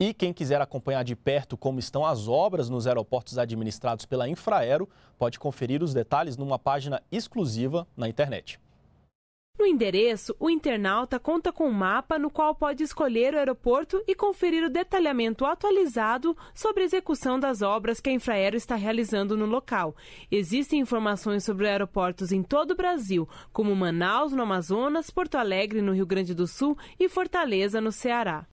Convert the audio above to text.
E quem quiser acompanhar de perto como estão as obras nos aeroportos administrados pela Infraero, pode conferir os detalhes numa página exclusiva na internet. No endereço, o internauta conta com um mapa no qual pode escolher o aeroporto e conferir o detalhamento atualizado sobre a execução das obras que a Infraero está realizando no local. Existem informações sobre aeroportos em todo o Brasil, como Manaus, no Amazonas, Porto Alegre, no Rio Grande do Sul e Fortaleza, no Ceará.